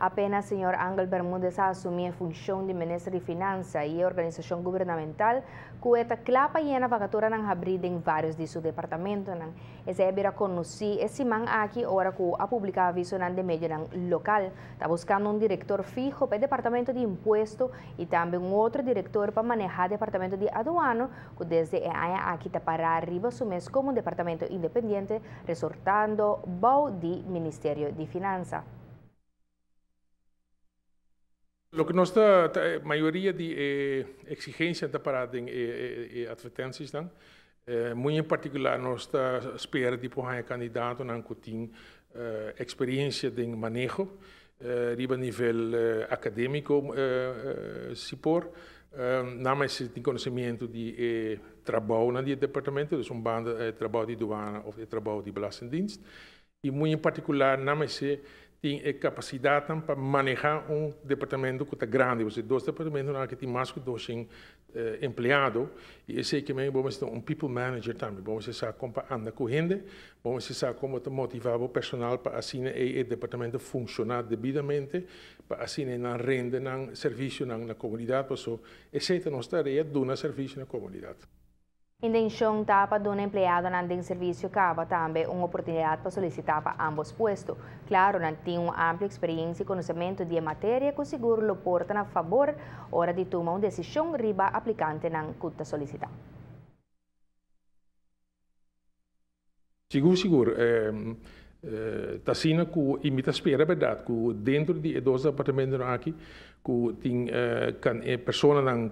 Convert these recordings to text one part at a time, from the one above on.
Apenas señor Ángel Bermúdez la función de ministro de Finanzas y organización gubernamental, cueta clapa y en vacatura han abrida en varios de su departamento nan. Ese conocido conocí ese man aquí ahora que ha publicado aviso de medio local. Está buscando un director fijo para el departamento de Impuestos y también un otro director para manejar el departamento de aduano, que desde año aquí está para arriba su mes como un departamento independiente, resortando BAU di Ministerio de Finanza. Lo que nossa maioria de eh, eh exigências da parada em eh, eh, advertências dan, eh, muito em eh, particular nós espera de porra candidato na cutin eh, experiência de manejo, eh, riba nível eh, acadêmico eh, eh se por, eh, mais conhecimento de eh, trabalho na de departamento, de um banda eh, trabalho de douana ou de trabalho de belastingdienst, e muito em particular não mais tem eh, capacidade para manejar um departamento que está grande, ou seja, dois departamentos, que tem mais que dois eh, empregados. E esse que também, vamos ter um people manager também. Vamos saber como anda com gente, vamos saber como motivar o pessoal para assim o departamento funcionar debidamente, para assim na renda, na serviço na, na comunidade, etc. Nossa tarefa é dar serviço na comunidade. Intención tapa de una empleada en el servicio cava también una oportunidad para solicitar para ambos puestos. Claro, no tiene una amplia experiencia y conocimiento di materia que seguro lo portan a favor ora di tomar una decisión riba aplicante en cuta solicitar. Seguro, seguro. Eh... Eh, ta sina ku imita spera verdade que dentro de dos apartamentos aqui que tem uh, kan não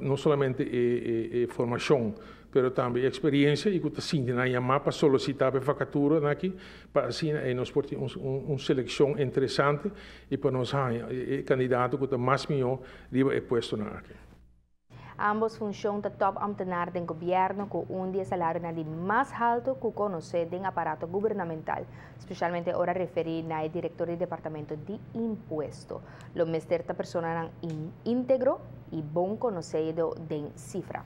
não nan formação pero também experiência e que está sina na para solicitar a vacatura aqui para naki pa sina e nos seleção interessante e para nos ha candidato ku ta mas posto riba e aqui Ambos funcionan de top amtenar del gobierno con un día salario más alto que conoce del aparato gubernamental, especialmente ahora referida al director del departamento de impuesto. Lo de esta persona íntegro y bon conocido de cifra.